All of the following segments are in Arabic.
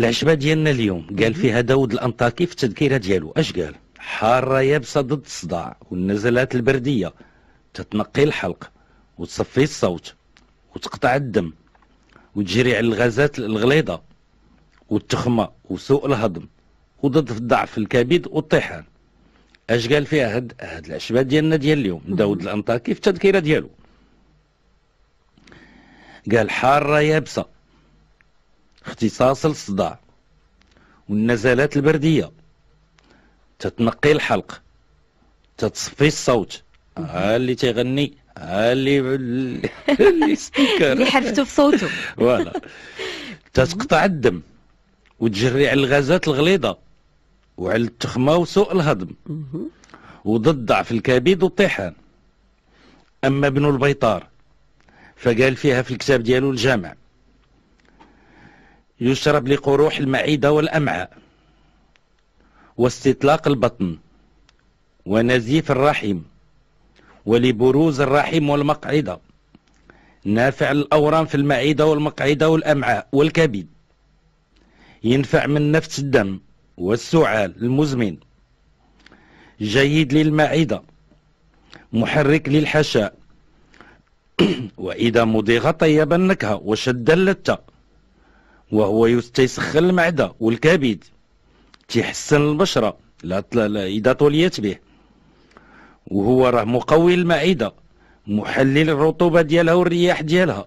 العشبة ديالنا اليوم قال فيها داود الأنطاكي في التذكيرة ديالو اش قال حارة يابسة ضد الصداع والنزلات البردية تتنقي الحلق وتصفي الصوت وتقطع الدم وتجري على الغازات الغليظة والتخمة وسوء الهضم وضد الضعف الكبد والطيحان اش قال فيها هاد هاد العشبة ديالنا ديال اليوم داود الأنطاكي في التذكيرة ديالو قال حارة يابسة اختصاص الصداع والنزلات البردية تتنقي الحلق تتصفي الصوت ها اللي تيغني ها اللي اللي سبيكر اللي حرفتو في صوته فوالا تتقطع الدم وتجري على الغازات الغليظه وعلى التخمه وسوء الهضم وضد ضعف الكبد والطحان اما ابن البيطار فقال فيها في الكتاب ديالو الجامع يشرب لقروح المعدة والأمعاء واستطلاق البطن ونزيف الرحم ولبروز الرحم والمقعدة نافع الأورام في المعدة والمقعدة والأمعاء والكبد ينفع من نفس الدم والسعال المزمن جيد للمعدة محرك للحشاء وإذا مضيغ طيب النكهة وشد اللتة وهو تيسخن المعدة والكبد تيحسن البشرة إذا طليت به وهو راه مقوي المعدة محلل الرطوبة ديالها والرياح ديالها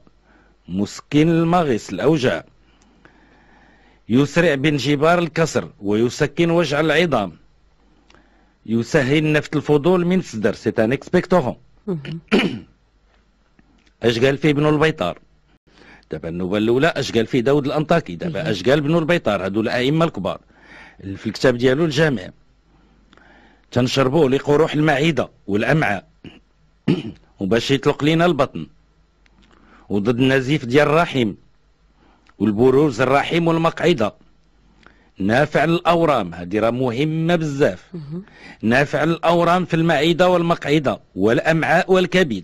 مسكن المغص الأوجاع يسرع بانجبار الكسر ويسكن وجع العظام يسهل نفت الفضول من الصدر سي ان اكسبكتورون اش قال فيه ابن البيطار دابا النوبه الاولى اش قال فيه داود الانطاكي دابا اش قال بنو البيطار هادو الائمه الكبار في الكتاب ديالو الجامع تنشربوه لقروح المعده والامعاء وباش يطلق لينا البطن وضد النزيف ديال الرحم والبروز الرحم والمقعده نافع للاورام هذه راه مهمه بزاف نافع للاورام في المعده والمقعده والامعاء والكبد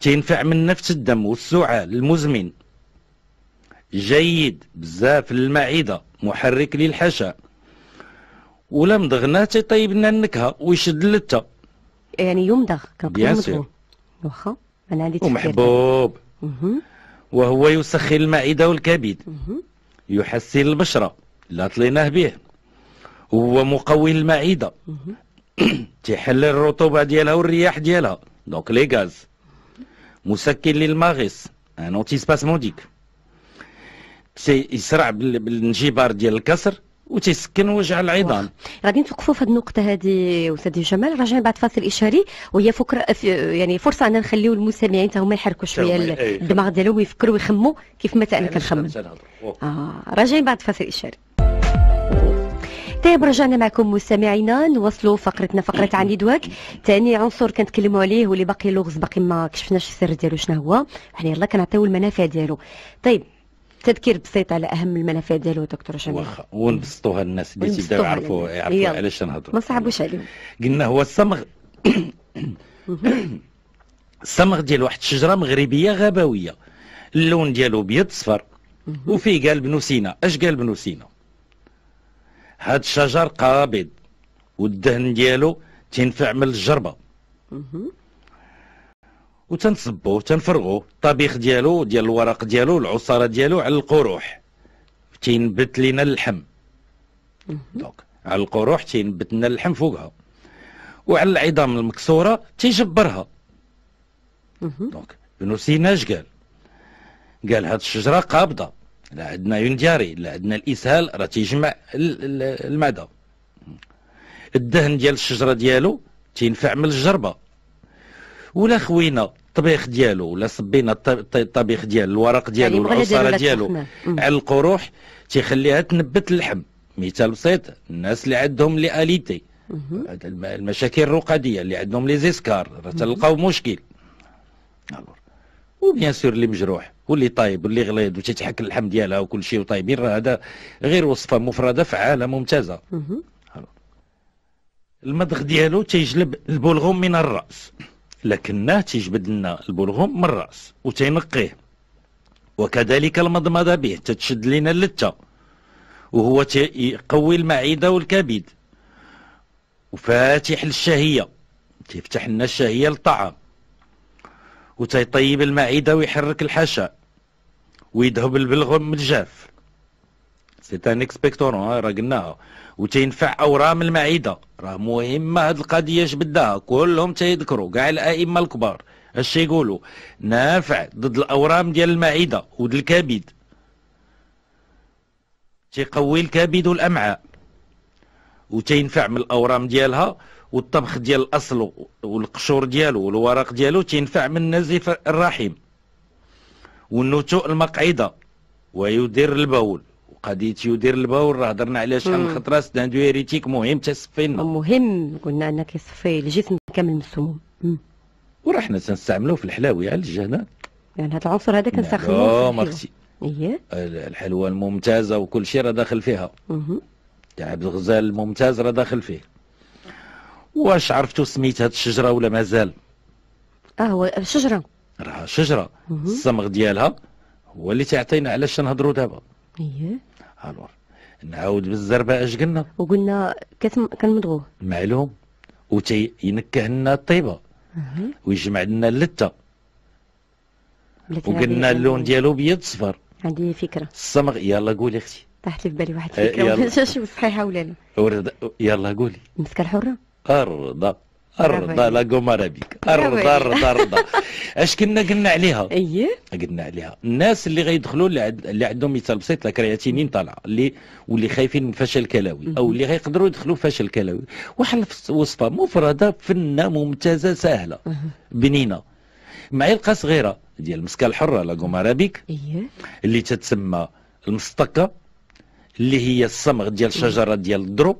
تينفع من نفس الدم والسعال المزمن جيد بزاف للمعده محرك للحشاء ولا تيطيب لنا النكهه ويشد اللته يعني يمضغ كنقول مضغوط واخا انا عندي ومحبوب وهو يسخن المعده والكبد يحسن البشره لا طليناه به هو مقوي المعده تيحلل الرطوبه ديالها والرياح ديالها دونك لي غاز مسكن للماغص ان سباس موديك تيسرع بالانجبار ديال الكسر وتيسكن وجع العظام غادي نتوقفوا في هذه النقطه هذه استاذ جمال راجعين بعد فاصل اشاري وهي فكره يعني فرصه ان نخليو المستمعين تاهما يحركوا شويه إيه. الدماغ ديالهم ويفكروا ويخموا كيف ما انا يعني كنخمم اه راجعين بعد فاصل اشاري طيب رجعنا معكم مستمعينا نواصلوا فقرتنا فقره عن يدوك ثاني عنصر كنتكلموا عليه واللي باقي لغز باقي ما كشفناش السر ديالو شنو هو حنا يلا كنعطيو المنافع ديالو طيب تذكير بسيط على اهم المنافع ديالو دكتور شمال واخا ونبسطوها للناس اللي تيبداو يعرفوا يعرفوا علاش نهضروا ما صعبوش عليهم قلنا هو الصمغ الصمغ ديال واحد الشجره مغربيه غابويه اللون ديالو ابيض صفر وفيه قال بنو سينا اش قال بنو سينا هاد الشجر قابض والدهن ديالو تنفع من الجربه وتنصبو تنفرغو الطبيخ ديالو ديال الورق ديالو العصاره ديالو على القروح تينبت لينا اللحم دونك على القروح تينبت لنا اللحم فوقها وعلى العظام المكسوره تيجبرها دونك بنو سيناج قال قال هاد الشجره قابضه لا عندنا ينجاري لا عندنا الاسهال راه تيجمع المدى الدهن ديال الشجره ديالو تينفع من الجربه ولا خوينا الطبيخ ديالو ولا صبينا الطبيخ ديال الورق يعني ديالو العصاره ديالو على القروح تيخليها تنبت اللحم مثال بسيط الناس اللي عندهم اليتي المشاكل الرقاديه اللي عندهم لي زيسكار تلقاو مشكل نعم. وبيان سور اللي مجروح واللي طيب، طايب واللي غليظ وتتحك اللحم ديالها وكل شيء وطايبين راه هذا غير وصفه مفرده فعاله ممتازه المضغ ديالو تيجلب البلغوم من الراس لكنه تيجبد لنا البلغوم من الراس وتينقيه وكذلك المضمضه به تتشد لنا اللثه وهو يقوي المعده والكبد وفاتح للشهيه تيفتح لنا الشهيه للطعام وتيطيب المعده ويحرك الحشاء ويدهب البلغم من الجاف سي ان اكسبكتورون راه قلناها وتينفع اورام المعده راه مهمه هاد القضيه جبدها كلهم تيذكروا كاع الائمه الكبار اش يقولوا نافع ضد الاورام ديال المعده ود الكبد تيقوي الكبد والامعاء وتينفع من الاورام ديالها والطبخ ديال الاصل والقشور ديالو والورق ديالو تينفع من نزيف الرحم والنتوء المقعده ويدير البول وقضيه يدير البول راه هضرنا على شحال من خطره ستاند هيريتيك مهم تصفي مهم قلنا انك يصفي الجسم كامل من السموم وراه حنا تنستعملوه في الحلاوي على الجهنه يعني هذا العنصر هذا كنسخنوه اه ما ايه الحلوى الممتازه وكل شيء راه داخل فيها تاع عبد الغزال الممتاز راه داخل فيه واش عرفتوا سميت هاد الشجره ولا مازال اه هو الشجره راه شجره الصمغ ديالها هو اللي تعطينا علاش نهضروا دابا اييه الور نعاود بالزربه اش قلنا وقلنا كان كنمضغوه معلوم وتينكه لنا الطيبه ويجمع لنا اللته وقلنا اللون ديالو بيض صفر عندي فكره الصمغ يلا قولي اختي طاحت في بالي واحد الفكره أه، ما صحيحه ولا لا يلا قولي مسكه الحره الرضا الرضا لا قمر بك الرضا الرضا الرضا اش كنا قلنا عليها اييه قلنا عليها الناس اللي غيدخلوا اللي عندهم مثال بسيط الكرياتينين طالعه اللي واللي خايفين من فشل كلوي او اللي غيقدروا يدخلوا فشل كلوي واحد وصفه مفرده فنه ممتازه سهله بنينه معلقه صغيره ديال المسكه الحره لا قمر بك اللي تتسمى المستقه اللي هي الصمغ ديال الشجره ديال الدرو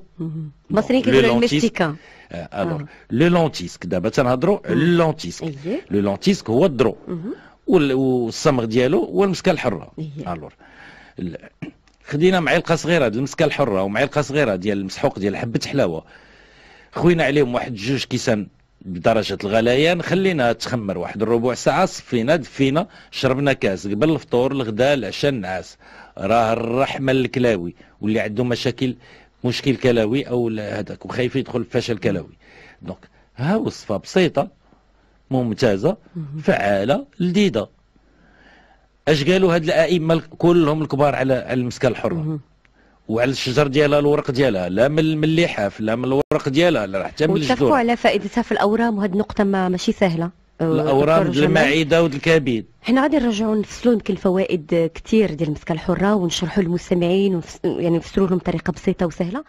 المصريين كيقولوا الميستيكا الوغ لو لونتيسك دابا تنهضروا على اللونتيسك لو لونتيسك هو الدرو والصمغ ديالو هو المسكه الحره إيه. الوغ خدينا معلقه صغيره ديال المسكه الحره ومعلقه صغيره ديال المسحوق ديال حبه حلاوه خوينا عليهم واحد جوج كيسان بدرجه الغليان خليناها تخمر واحد ربع ساعه صفينا دفينا شربنا كاس قبل الفطور الغداء العشاء النعاس راه الرحمه الكلاوي واللي عنده مشاكل مشكل كلوي او هذاك وخايف يدخل في فشل كلوي دونك ها وصفه بسيطه ممتازه فعاله لذيذه اش قالوا هاد الائمه كلهم الكبار على على المسكه الحره وعلى الشجر ديالها الورق ديالها لا من اللحاف لا من الورق ديالها لا حتى من الجذور على فائدتها في الاورام وهاد النقطه ما ماشي سهله الاورام المعده والكبد حنا غادي نرجعوا نفصلوا يمكن الفوائد كثير ديال المسكه الحره ونشرحوا للمستمعين يعني نفسروا لهم بطريقه بسيطه وسهله